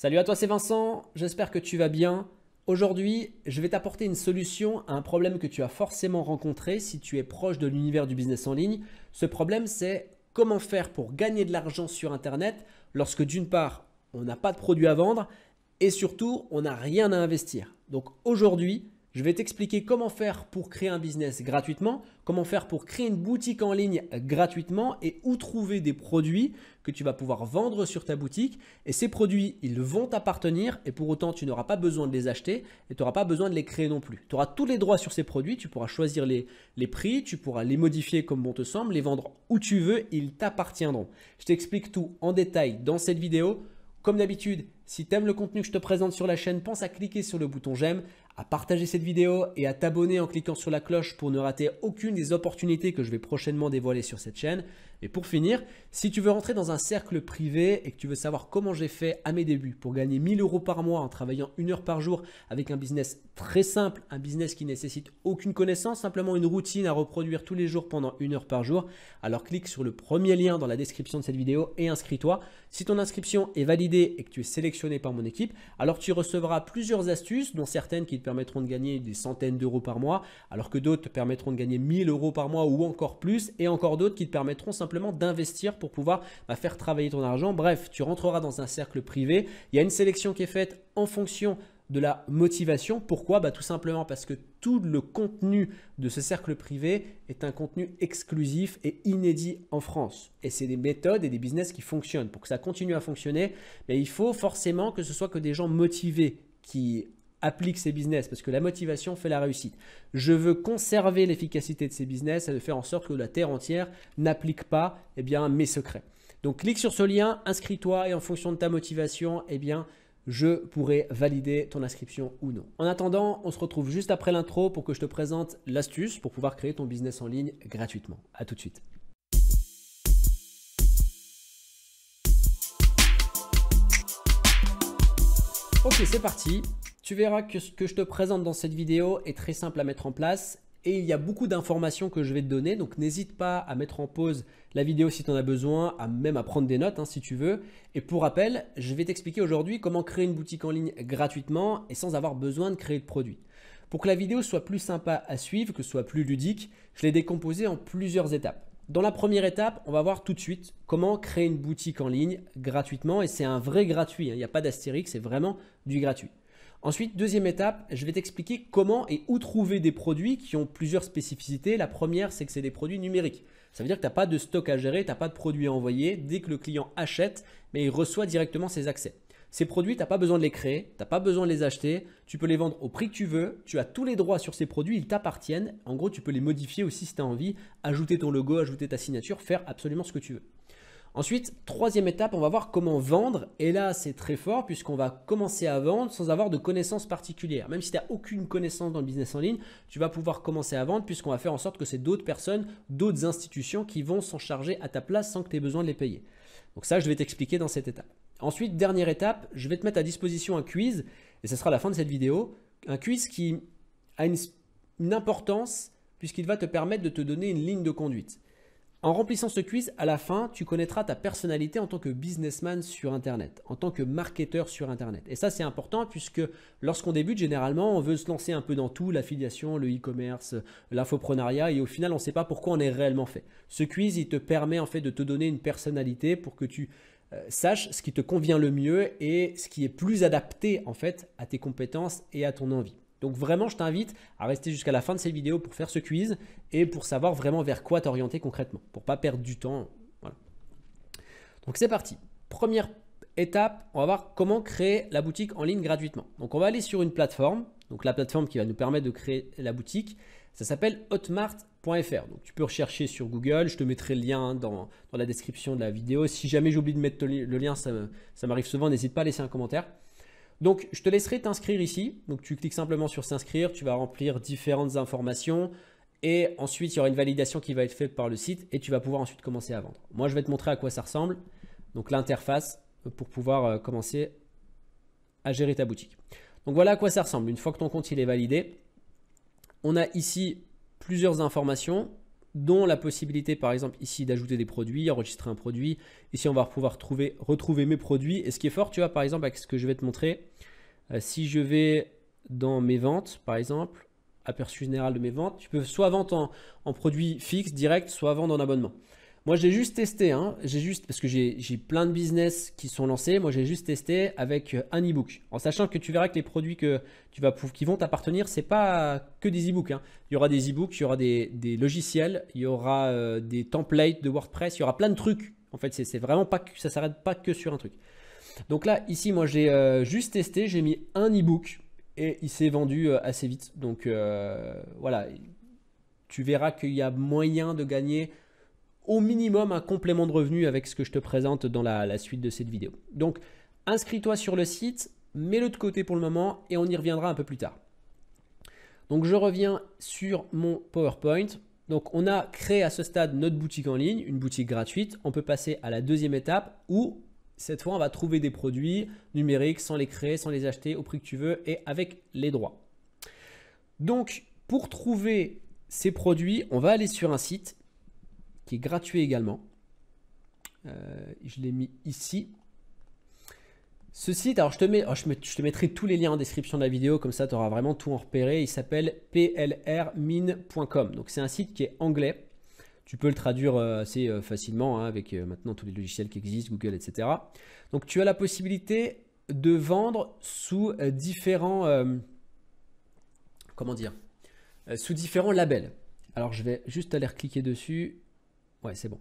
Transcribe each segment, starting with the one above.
Salut à toi, c'est Vincent, j'espère que tu vas bien. Aujourd'hui, je vais t'apporter une solution à un problème que tu as forcément rencontré si tu es proche de l'univers du business en ligne. Ce problème, c'est comment faire pour gagner de l'argent sur Internet lorsque d'une part, on n'a pas de produit à vendre et surtout, on n'a rien à investir. Donc aujourd'hui, je vais t'expliquer comment faire pour créer un business gratuitement, comment faire pour créer une boutique en ligne gratuitement et où trouver des produits que tu vas pouvoir vendre sur ta boutique. Et ces produits, ils vont t'appartenir et pour autant, tu n'auras pas besoin de les acheter et tu n'auras pas besoin de les créer non plus. Tu auras tous les droits sur ces produits, tu pourras choisir les, les prix, tu pourras les modifier comme bon te semble, les vendre où tu veux, ils t'appartiendront. Je t'explique tout en détail dans cette vidéo. Comme d'habitude, si tu aimes le contenu que je te présente sur la chaîne, pense à cliquer sur le bouton j'aime, à partager cette vidéo et à t'abonner en cliquant sur la cloche pour ne rater aucune des opportunités que je vais prochainement dévoiler sur cette chaîne. Et pour finir, si tu veux rentrer dans un cercle privé et que tu veux savoir comment j'ai fait à mes débuts pour gagner 1000 euros par mois en travaillant une heure par jour avec un business très simple, un business qui nécessite aucune connaissance, simplement une routine à reproduire tous les jours pendant une heure par jour, alors clique sur le premier lien dans la description de cette vidéo et inscris-toi. Si ton inscription est validée et que tu es sélectionné par mon équipe, alors tu recevras plusieurs astuces, dont certaines qui te permettront de gagner des centaines d'euros par mois, alors que d'autres te permettront de gagner 1000 euros par mois ou encore plus, et encore d'autres qui te permettront simplement simplement d'investir pour pouvoir bah, faire travailler ton argent. Bref, tu rentreras dans un cercle privé. Il y a une sélection qui est faite en fonction de la motivation. Pourquoi bah, Tout simplement parce que tout le contenu de ce cercle privé est un contenu exclusif et inédit en France. Et c'est des méthodes et des business qui fonctionnent. Pour que ça continue à fonctionner, mais bah, il faut forcément que ce soit que des gens motivés qui applique ses business parce que la motivation fait la réussite. Je veux conserver l'efficacité de ces business et de faire en sorte que la terre entière n'applique pas eh bien, mes secrets. Donc clique sur ce lien, inscris-toi et en fonction de ta motivation, eh bien, je pourrai valider ton inscription ou non. En attendant, on se retrouve juste après l'intro pour que je te présente l'astuce pour pouvoir créer ton business en ligne gratuitement. a tout de suite. Ok, c'est parti. Tu verras que ce que je te présente dans cette vidéo est très simple à mettre en place et il y a beaucoup d'informations que je vais te donner, donc n'hésite pas à mettre en pause la vidéo si tu en as besoin, à même à prendre des notes hein, si tu veux. Et pour rappel, je vais t'expliquer aujourd'hui comment créer une boutique en ligne gratuitement et sans avoir besoin de créer de produit. Pour que la vidéo soit plus sympa à suivre, que ce soit plus ludique, je l'ai décomposée en plusieurs étapes. Dans la première étape, on va voir tout de suite comment créer une boutique en ligne gratuitement et c'est un vrai gratuit, hein. il n'y a pas d'astérique, c'est vraiment du gratuit. Ensuite, deuxième étape, je vais t'expliquer comment et où trouver des produits qui ont plusieurs spécificités. La première, c'est que c'est des produits numériques. Ça veut dire que tu n'as pas de stock à gérer, tu n'as pas de produits à envoyer. Dès que le client achète, mais il reçoit directement ses accès. Ces produits, tu n'as pas besoin de les créer, tu n'as pas besoin de les acheter, tu peux les vendre au prix que tu veux, tu as tous les droits sur ces produits, ils t'appartiennent. En gros, tu peux les modifier aussi si tu as envie, ajouter ton logo, ajouter ta signature, faire absolument ce que tu veux. Ensuite, troisième étape, on va voir comment vendre. Et là, c'est très fort puisqu'on va commencer à vendre sans avoir de connaissances particulières. Même si tu n'as aucune connaissance dans le business en ligne, tu vas pouvoir commencer à vendre puisqu'on va faire en sorte que c'est d'autres personnes, d'autres institutions qui vont s'en charger à ta place sans que tu aies besoin de les payer. Donc ça, je vais t'expliquer dans cette étape. Ensuite, dernière étape, je vais te mettre à disposition un quiz, et ce sera la fin de cette vidéo, un quiz qui a une, une importance puisqu'il va te permettre de te donner une ligne de conduite. En remplissant ce quiz, à la fin, tu connaîtras ta personnalité en tant que businessman sur Internet, en tant que marketeur sur Internet. Et ça, c'est important puisque lorsqu'on débute, généralement, on veut se lancer un peu dans tout, l'affiliation, le e-commerce, l'infoprenariat, et au final, on ne sait pas pourquoi on est réellement fait. Ce quiz, il te permet en fait de te donner une personnalité pour que tu euh, saches ce qui te convient le mieux et ce qui est plus adapté en fait à tes compétences et à ton envie. Donc vraiment, je t'invite à rester jusqu'à la fin de cette vidéo pour faire ce quiz et pour savoir vraiment vers quoi t'orienter concrètement, pour pas perdre du temps. Donc c'est parti. Première étape, on va voir comment créer la boutique en ligne gratuitement. Donc on va aller sur une plateforme, donc la plateforme qui va nous permettre de créer la boutique, ça s'appelle hotmart.fr. Donc tu peux rechercher sur Google, je te mettrai le lien dans la description de la vidéo. Si jamais j'oublie de mettre le lien, ça m'arrive souvent, n'hésite pas à laisser un commentaire. Donc, je te laisserai t'inscrire ici. Donc, tu cliques simplement sur s'inscrire, tu vas remplir différentes informations et ensuite, il y aura une validation qui va être faite par le site et tu vas pouvoir ensuite commencer à vendre. Moi, je vais te montrer à quoi ça ressemble. Donc, l'interface pour pouvoir euh, commencer à gérer ta boutique. Donc, voilà à quoi ça ressemble. Une fois que ton compte il est validé, on a ici plusieurs informations dont la possibilité par exemple ici d'ajouter des produits, enregistrer un produit. Ici on va pouvoir retrouver mes produits. Et ce qui est fort, tu vois, par exemple, avec ce que je vais te montrer, euh, si je vais dans mes ventes, par exemple, aperçu général de mes ventes, tu peux soit vendre en, en produit fixe, direct, soit vendre en abonnement. Moi, j'ai juste testé, hein. j'ai juste, parce que j'ai plein de business qui sont lancés, moi j'ai juste testé avec euh, un e-book. En sachant que tu verras que les produits que tu vas, qui vont t'appartenir, c'est pas que des e-books. Hein. Il y aura des e-books, il y aura des, logiciels, il y aura euh, des templates de WordPress, il y aura plein de trucs. En fait, c'est vraiment pas que ça s'arrête pas que sur un truc. Donc là, ici, moi j'ai euh, juste testé, j'ai mis un e-book et il s'est vendu assez vite. Donc voilà, tu verras qu'il y a moyen de gagner au minimum un complément de revenu avec ce que je te présente dans la, la suite de cette vidéo. Donc inscris-toi sur le site, mets-le de côté pour le moment et on y reviendra un peu plus tard. Donc je reviens sur mon PowerPoint. Donc on a créé à ce stade notre boutique en ligne, une boutique gratuite. On peut passer à la deuxième étape où cette fois on va trouver des produits numériques sans les créer, sans les acheter au prix que tu veux et avec les droits. Donc pour trouver ces produits, on va aller sur un site qui est gratuit également. Euh, je l'ai mis ici. Ce site, alors je te, oh, mets, je, te mettrai tous les liens en description de la vidéo, comme ça tu auras vraiment tout en repéré. Il s'appelle plrmine.com. Donc c'est un site qui est anglais. Tu peux le traduire euh, assez euh, facilement hein, avec maintenant tous les logiciels qui existent, Google, etc. Donc tu as la possibilité de vendre sous différents... comment dire Sous différents labels. Alors je vais juste aller cliquer dessus Ouais, c'est bon.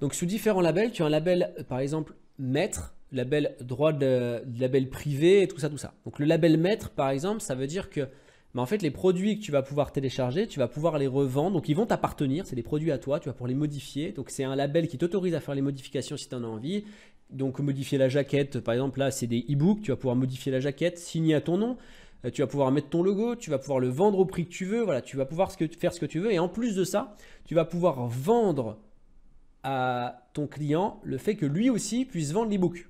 Donc sous différents labels, tu as un label, euh, par exemple, maître, label droit de, label privé, et tout ça, tout ça. Donc le label maître, par exemple, ça veut dire que mais bah, en fait, les produits que tu vas pouvoir télécharger, tu vas pouvoir les revendre. Donc, ils vont t'appartenir. C'est des produits à toi. Tu vas pouvoir les modifier. Donc, c'est un label qui t'autorise à faire les modifications si tu en as envie. Donc, modifier la jaquette, par exemple, là, c'est des e-books. Tu vas pouvoir modifier la jaquette, signer à ton nom. Euh, tu vas pouvoir mettre ton logo. Tu vas pouvoir le vendre au prix que tu veux. Voilà, tu vas pouvoir faire ce que tu veux. Et en plus de ça, tu vas pouvoir vendre à ton client le fait que lui aussi puisse vendre l'ebook.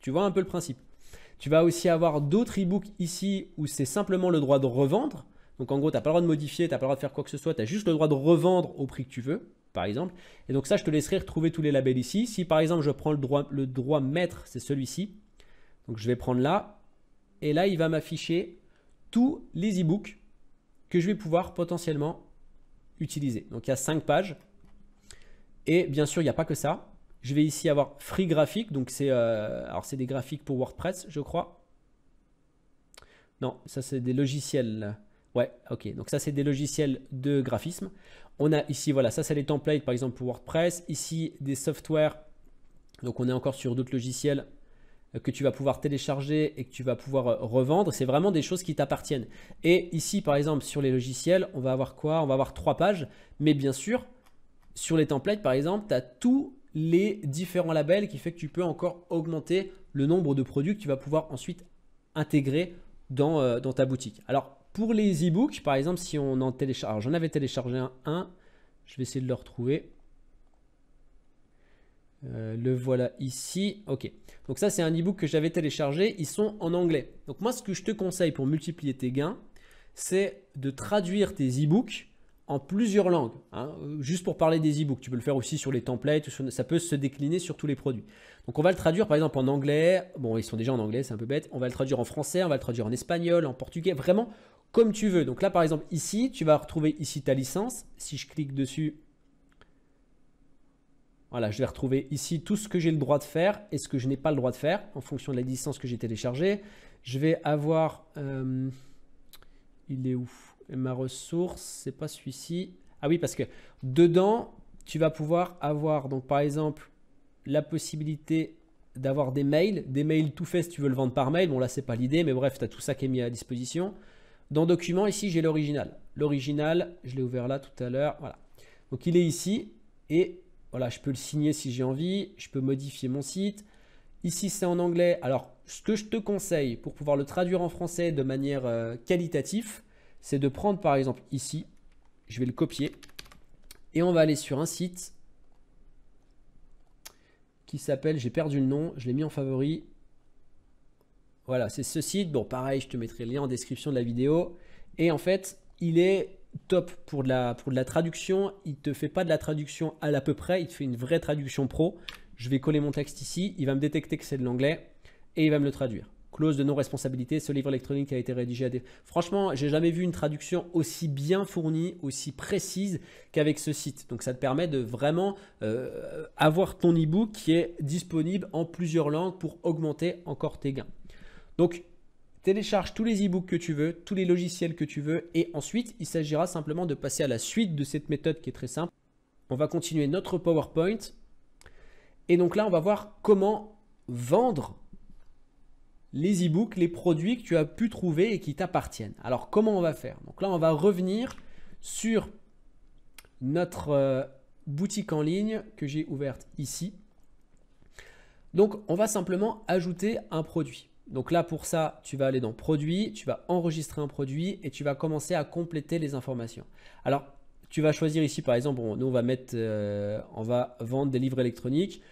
Tu vois un peu le principe. Tu vas aussi avoir d'autres ebooks ici où c'est simplement le droit de revendre. Donc en gros, tu n'as pas le droit de modifier, tu n'as pas le droit de faire quoi que ce soit, tu as juste le droit de revendre au prix que tu veux, par exemple. Et donc ça, je te laisserai retrouver tous les labels ici. Si par exemple, je prends le droit, le droit maître, c'est celui-ci. Donc je vais prendre là. Et là, il va m'afficher tous les ebooks que je vais pouvoir potentiellement utiliser. Donc il y a cinq pages. Et bien sûr, il n'y a pas que ça. Je vais ici avoir Free Graphic, donc c'est euh, c'est des graphiques pour WordPress, je crois. Non, ça c'est des logiciels. Ouais, ok. Donc ça c'est des logiciels de graphisme. On a ici, voilà, ça c'est les templates par exemple pour WordPress. Ici des softwares. Donc on est encore sur d'autres logiciels euh, que tu vas pouvoir télécharger et que tu vas pouvoir euh, revendre. C'est vraiment des choses qui t'appartiennent. Et ici par exemple sur les logiciels, on va avoir quoi On va avoir trois pages. Mais bien sûr, sur les templates, par exemple, tu as tous les différents labels qui fait que tu peux encore augmenter le nombre de produits que tu vas pouvoir ensuite intégrer dans, euh, ta boutique. Alors, pour les e-books, par exemple, si on en télécharge, j'en avais téléchargé un, je vais essayer de le retrouver. Euh, le voilà ici. Ok. Donc ça, c'est un e-book que j'avais téléchargé. Ils sont en anglais. Donc moi, ce que je te conseille pour multiplier tes gains, c'est de traduire tes e-books en plusieurs langues, hein, euh, juste pour parler des e-books. Tu peux le faire aussi sur les templates, ça peut se décliner sur tous les produits. Donc on va le traduire par exemple en anglais, bon ils sont déjà en anglais, c'est un peu bête, on va le traduire en français, on va le traduire en espagnol, en portugais, vraiment comme tu veux. Donc là par exemple ici, tu vas retrouver ici ta licence, si je clique dessus, voilà, je vais retrouver ici tout ce que j'ai le droit de faire et ce que je n'ai pas le droit de faire en fonction de la licence que j'ai téléchargée. Je vais avoir... Euh, il est où ma ressource, c'est pas celui-ci. Ah oui, parce que dedans, tu vas pouvoir avoir, donc par exemple, la possibilité d'avoir des mails, des mails tout faits si tu veux le vendre par mail. Bon, là, c'est pas l'idée, mais bref, tu as tout ça qui est mis à disposition. Dans documents, ici, j'ai l'original. L'original, je l'ai ouvert là tout à l'heure. Voilà. Donc, il est ici et voilà, je peux le signer si j'ai envie. Je peux modifier mon site. Ici, c'est en anglais. Alors, ce que je te conseille pour pouvoir le traduire en français de manière euh, qualitative, c'est de prendre par exemple ici, je vais le copier, et on va aller sur un site qui s'appelle, j'ai perdu le nom, je l'ai mis en favori. Voilà, c'est ce site. Bon, pareil, je te mettrai le lien en description de la vidéo. Et en fait, il est top pour de la, pour la traduction. Il te fait pas de la traduction à l'à peu près, il te fait une vraie traduction pro. Je vais coller mon texte ici, il va me détecter que c'est de l'anglais et il va me le traduire clause de non-responsabilité, ce livre électronique a été rédigé à des... Franchement, j'ai jamais vu une traduction aussi bien fournie, aussi précise qu'avec ce site. Donc ça te permet de vraiment euh, avoir ton e-book qui est disponible en plusieurs langues pour augmenter encore tes gains. Donc télécharge tous les e-books que tu veux, tous les logiciels que tu veux, et ensuite il s'agira simplement de passer à la suite de cette méthode qui est très simple. On va continuer notre PowerPoint. Et donc là, on va voir comment vendre les e-books, les produits que tu as pu trouver et qui t'appartiennent. Alors comment on va faire Donc là, on va revenir sur notre euh, boutique en ligne que j'ai ouverte ici. Donc on va simplement ajouter un produit. Donc là pour ça, tu vas aller dans Produits », tu vas enregistrer un produit et tu vas commencer à compléter les informations. Alors tu vas choisir ici par exemple, nous on va mettre, euh, on va vendre des livres électroniques.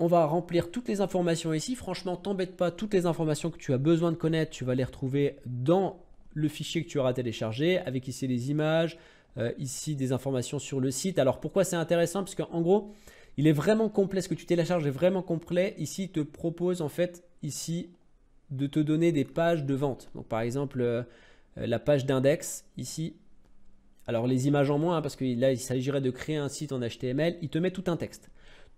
On va remplir toutes les informations ici. Franchement, t'embête pas, toutes les informations que tu as besoin de connaître, tu vas les retrouver dans le fichier que tu auras téléchargé, avec ici les images, euh, ici des informations sur le site. Alors pourquoi c'est intéressant Parce qu'en gros, il est vraiment complet, ce que tu télécharges est vraiment complet. Ici, il te propose en fait, ici, de te donner des pages de vente. Donc par exemple, euh, euh, la page d'index, ici, alors les images en moins, hein, parce que là, il s'agirait de créer un site en HTML, il te met tout un texte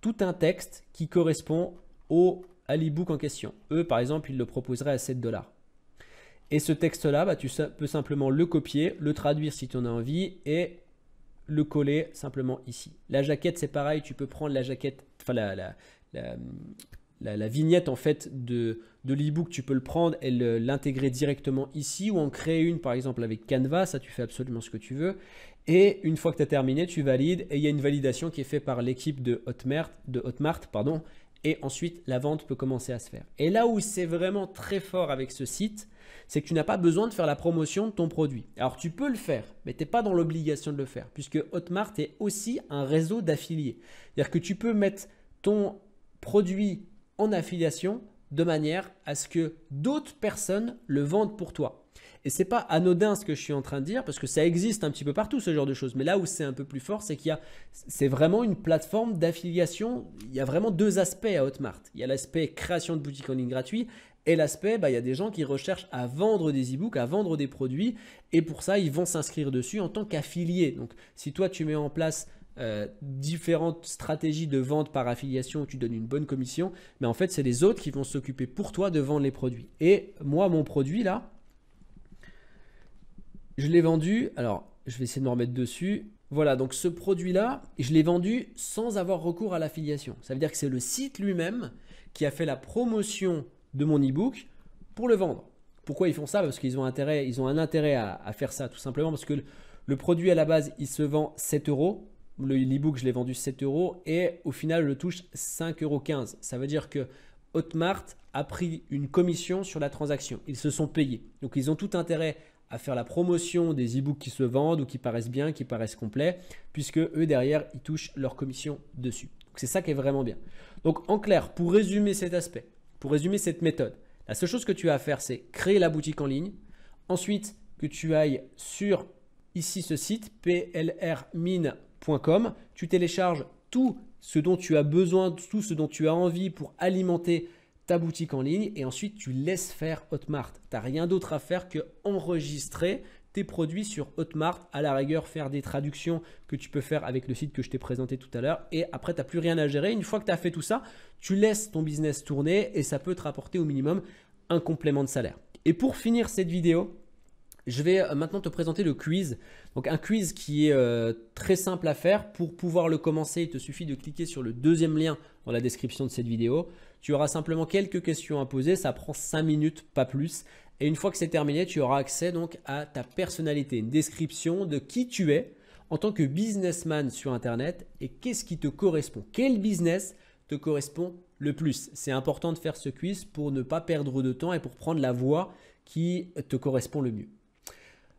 tout un texte qui correspond au, l'e-book en question. Eux, par exemple, ils le proposeraient à 7 dollars. Et ce texte-là, bah, tu peux simplement le copier, le traduire si tu en as envie et le coller simplement ici. La jaquette, c'est pareil, tu peux prendre la jaquette, enfin la, vignette en fait de, de book tu peux le prendre et l'intégrer directement ici ou en créer une par exemple avec Canva, ça tu fais absolument ce que tu veux. Et une fois que tu as terminé, tu valides et il y a une validation qui est faite par l'équipe de Hotmart, pardon, et ensuite la vente peut commencer à se faire. Et là où c'est vraiment très fort avec ce site, c'est que tu n'as pas besoin de faire la promotion de ton produit. Alors tu peux le faire, mais tu n'es pas dans l'obligation de le faire, puisque Hotmart est aussi un réseau d'affiliés. C'est-à-dire que tu peux mettre ton produit en affiliation de manière à ce que d'autres personnes le vendent pour toi. Et c'est pas anodin ce que je suis en train de dire, parce que ça existe un petit peu partout ce genre de choses. Mais là où c'est un peu plus fort, c'est qu'il y a, c'est vraiment une plateforme d'affiliation. Il y a vraiment deux aspects à Hotmart. Il y a l'aspect création de boutique en ligne gratuite et l'aspect, bah, il y a des gens qui recherchent à vendre des e-books, à vendre des produits, et pour ça, ils vont s'inscrire dessus en tant qu'affilié. Donc, si toi, tu mets en place euh, différentes stratégies de vente par affiliation tu donnes une bonne commission, mais en fait, c'est les autres qui vont s'occuper pour toi de vendre les produits. Et moi, mon produit là, je l'ai vendu, alors je vais essayer de me remettre dessus. Voilà, donc ce produit-là, je l'ai vendu sans avoir recours à l'affiliation. Ça veut dire que c'est le site lui-même qui a fait la promotion de mon e-book pour le vendre. Pourquoi ils font ça Parce qu'ils ont, intérêt, ils ont un intérêt à, faire ça, tout simplement, parce que le, produit à la base, il se vend 7 euros. L'e-book, je l'ai vendu 7 euros et au final, je le touche 5,15 euros. Ça veut dire que Hotmart a pris une commission sur la transaction. Ils se sont payés. Donc, ils ont tout intérêt à faire la promotion des e-books qui se vendent ou qui paraissent bien, qui paraissent complets, puisque eux derrière, ils touchent leur commission dessus. C'est ça qui est vraiment bien. Donc en clair, pour résumer cet aspect, pour résumer cette méthode, la seule chose que tu as à faire, c'est créer la boutique en ligne. Ensuite, que tu ailles sur ici ce site, plrmine.com, tu télécharges tout ce dont tu as besoin, tout ce dont tu as envie pour alimenter ta boutique en ligne et ensuite tu laisses faire Hotmart. Tu n'as rien d'autre à faire que enregistrer tes produits sur Hotmart, à la rigueur faire des traductions que tu peux faire avec le site que je t'ai présenté tout à l'heure et après tu n'as plus rien à gérer. Une fois que tu as fait tout ça, tu laisses ton business tourner et ça peut te rapporter au minimum un complément de salaire. Et pour finir cette vidéo, je vais euh, maintenant te présenter le quiz. Donc un quiz qui est euh, très simple à faire. Pour pouvoir le commencer, il te suffit de cliquer sur le deuxième lien dans la description de cette vidéo. Tu auras simplement quelques questions à poser, ça prend 5 minutes, pas plus. Et une fois que c'est terminé, tu auras accès donc à ta personnalité, une description de qui tu es en tant que businessman sur Internet et qu'est-ce qui te correspond, quel business te correspond le plus. C'est important de faire ce quiz pour ne pas perdre de temps et pour prendre la voie qui te correspond le mieux.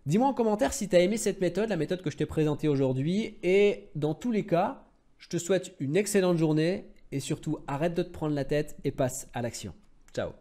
Dis-moi en commentaire si tu as aimé cette méthode, la méthode que je t'ai présentée aujourd'hui. Et dans tous les cas, je te souhaite une excellente journée et surtout arrête de te prendre la tête et passe à l'action. Ciao